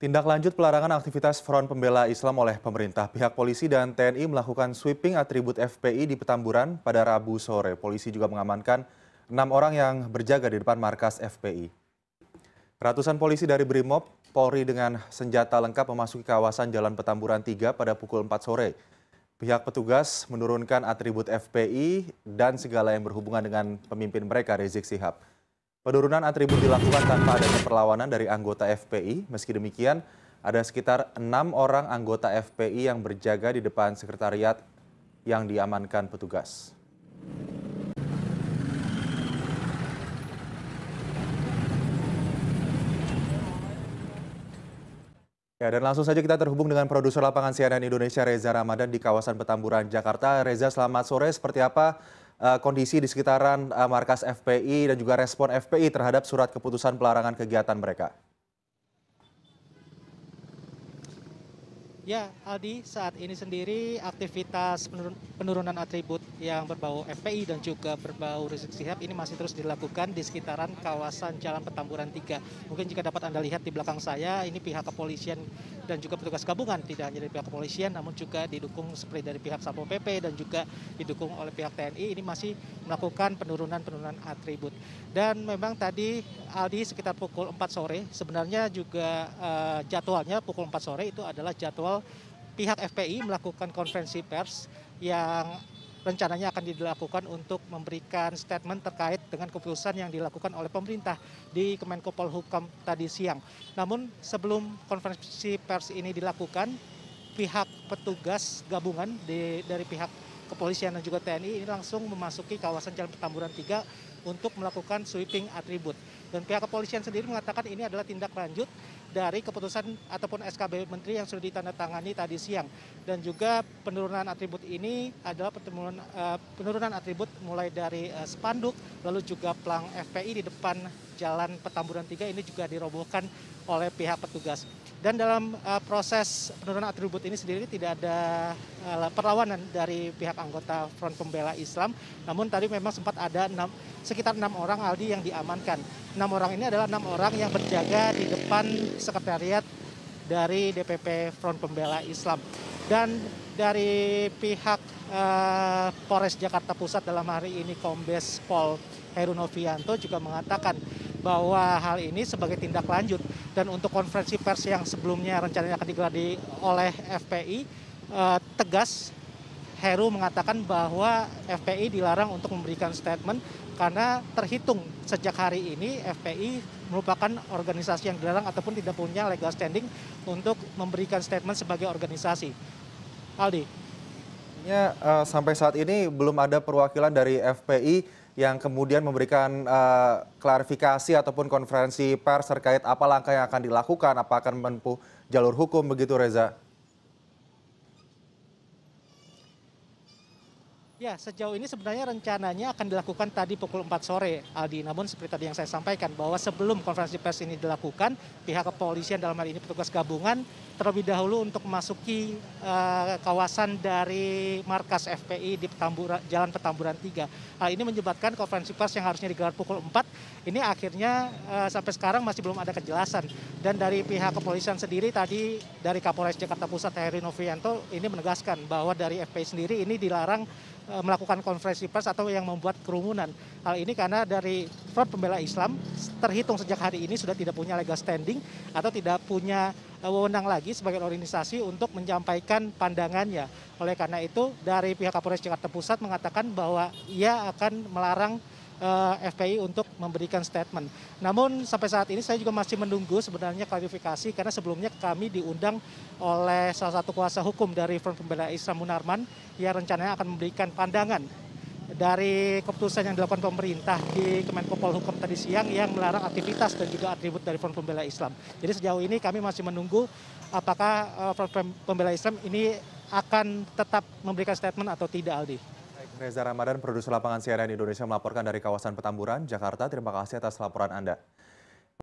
Tindak lanjut pelarangan aktivitas Front Pembela Islam oleh pemerintah, pihak polisi dan TNI melakukan sweeping atribut FPI di Petamburan pada Rabu sore. Polisi juga mengamankan enam orang yang berjaga di depan markas FPI. Ratusan polisi dari BRIMOB, Polri dengan senjata lengkap memasuki kawasan Jalan Petamburan 3 pada pukul 4 sore. Pihak petugas menurunkan atribut FPI dan segala yang berhubungan dengan pemimpin mereka Rizik Sihab. Penurunan atribut dilakukan tanpa adanya perlawanan dari anggota FPI. Meski demikian, ada sekitar enam orang anggota FPI yang berjaga di depan sekretariat yang diamankan petugas. Ya, dan langsung saja kita terhubung dengan produser lapangan CNN Indonesia Reza Ramadan di kawasan Petamburan, Jakarta. Reza, selamat sore. Seperti apa Eh, kondisi di sekitaran eh, markas FPI dan juga respon FPI terhadap surat keputusan pelarangan kegiatan mereka? Ya, Aldi, saat ini sendiri aktivitas penurunan atribut yang berbau FPI dan juga berbau Rizik Sihab ini masih terus dilakukan di sekitaran kawasan Jalan Petamburan 3. Mungkin jika dapat Anda lihat di belakang saya, ini pihak kepolisian dan juga petugas gabungan, tidak hanya dari pihak kepolisian namun juga didukung seperti dari pihak Satpol PP dan juga didukung oleh pihak TNI ini masih melakukan penurunan-penurunan atribut. Dan memang tadi Aldi sekitar pukul 4 sore, sebenarnya juga uh, jadwalnya pukul 4 sore itu adalah jadwal pihak FPI melakukan konferensi pers yang rencananya akan dilakukan untuk memberikan statement terkait dengan keputusan yang dilakukan oleh pemerintah di Kemenko Polhukam tadi siang. Namun sebelum konferensi pers ini dilakukan, pihak petugas gabungan di, dari pihak kepolisian dan juga TNI ini langsung memasuki kawasan Jalan Petamburan 3 untuk melakukan sweeping atribut. Dan pihak kepolisian sendiri mengatakan ini adalah tindak lanjut dari keputusan ataupun SKB Menteri yang sudah ditandatangani tadi siang. Dan juga penurunan atribut ini adalah penurunan, eh, penurunan atribut mulai dari eh, spanduk, lalu juga pelang FPI di depan Jalan Petamburan 3 ini juga dirobohkan oleh pihak petugas. Dan dalam uh, proses penurunan atribut ini sendiri tidak ada uh, perlawanan dari pihak anggota Front Pembela Islam. Namun tadi memang sempat ada 6, sekitar enam orang Aldi yang diamankan. Enam orang ini adalah enam orang yang berjaga di depan sekretariat dari DPP Front Pembela Islam. Dan dari pihak eh, Polres Jakarta Pusat dalam hari ini Kombes Pol Heru Novianto juga mengatakan bahwa hal ini sebagai tindak lanjut dan untuk konferensi pers yang sebelumnya rencananya akan digelar di oleh FPI eh, tegas Heru mengatakan bahwa FPI dilarang untuk memberikan statement karena terhitung sejak hari ini FPI merupakan organisasi yang dilarang ataupun tidak punya legal standing untuk memberikan statement sebagai organisasi. Aldi. Ya, uh, sampai saat ini belum ada perwakilan dari FPI yang kemudian memberikan uh, klarifikasi ataupun konferensi pers terkait apa langkah yang akan dilakukan, apa akan menempuh jalur hukum begitu Reza? Ya, sejauh ini sebenarnya rencananya akan dilakukan tadi pukul 4 sore, Aldi. Namun seperti tadi yang saya sampaikan, bahwa sebelum konferensi pers ini dilakukan, pihak kepolisian dalam hal ini petugas gabungan terlebih dahulu untuk memasuki uh, kawasan dari markas FPI di Petambura, Jalan Petamburan 3. Hal ini menyebabkan konferensi pers yang harusnya digelar pukul 4, ini akhirnya uh, sampai sekarang masih belum ada kejelasan. Dan dari pihak kepolisian sendiri tadi, dari Kapolres Jakarta Pusat Heri Novianto, ini menegaskan bahwa dari FPI sendiri ini dilarang Eh, melakukan konferensi pers atau yang membuat kerumunan. Hal ini karena dari Front Pembela Islam terhitung sejak hari ini sudah tidak punya legal standing atau tidak punya eh, wewenang lagi sebagai organisasi untuk menyampaikan pandangannya. Oleh karena itu dari pihak Kapolres Jakarta Pusat mengatakan bahwa ia akan melarang Eh, FPI untuk memberikan statement. Namun sampai saat ini saya juga masih menunggu sebenarnya klarifikasi karena sebelumnya kami diundang oleh salah satu kuasa hukum dari Front Pembela Islam Munarman yang rencananya akan memberikan pandangan dari keputusan yang dilakukan pemerintah di Kemenko Polhukam tadi siang yang melarang aktivitas dan juga atribut dari Front Pembela Islam. Jadi sejauh ini kami masih menunggu apakah eh, Front Pembela Islam ini akan tetap memberikan statement atau tidak Aldi. Reza Ramadan, produser lapangan CNN Indonesia melaporkan dari kawasan Petamburan, Jakarta. Terima kasih atas laporan Anda.